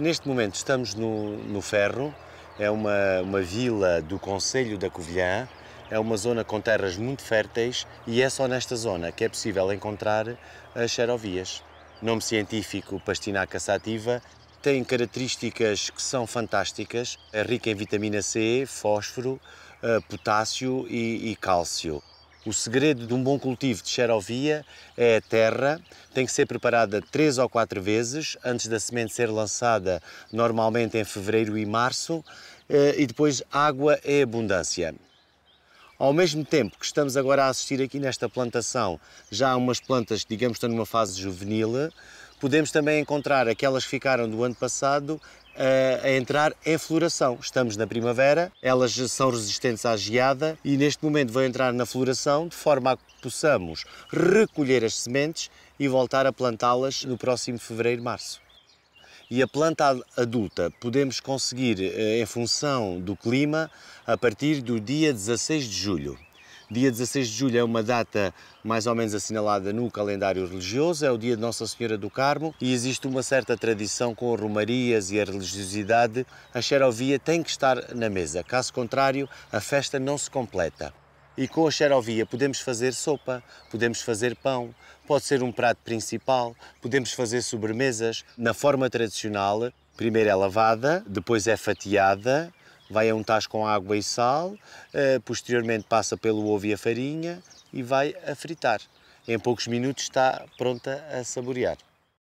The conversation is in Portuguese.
Neste momento estamos no, no Ferro, é uma, uma vila do Conselho da Covilhã, é uma zona com terras muito férteis e é só nesta zona que é possível encontrar as xerovias. Nome científico Pastinaca sativa tem características que são fantásticas, é rica em vitamina C, fósforo, eh, potássio e, e cálcio. O segredo de um bom cultivo de xerovia é a terra, tem que ser preparada três ou quatro vezes antes da semente ser lançada, normalmente em fevereiro e março, eh, e depois água é abundância. Ao mesmo tempo que estamos agora a assistir aqui nesta plantação, já há umas plantas que, digamos, estão numa fase juvenil, podemos também encontrar aquelas que ficaram do ano passado a, a entrar em floração. Estamos na primavera, elas são resistentes à geada e neste momento vão entrar na floração de forma a que possamos recolher as sementes e voltar a plantá-las no próximo fevereiro, março. E a planta adulta podemos conseguir eh, em função do clima a partir do dia 16 de julho. Dia 16 de julho é uma data mais ou menos assinalada no calendário religioso, é o dia de Nossa Senhora do Carmo e existe uma certa tradição com romarias e a religiosidade. A xerovia tem que estar na mesa, caso contrário, a festa não se completa. E com a xerovia podemos fazer sopa, podemos fazer pão, pode ser um prato principal, podemos fazer sobremesas. Na forma tradicional, primeiro é lavada, depois é fatiada, vai a um tacho com água e sal, eh, posteriormente passa pelo ovo e a farinha e vai a fritar. Em poucos minutos está pronta a saborear.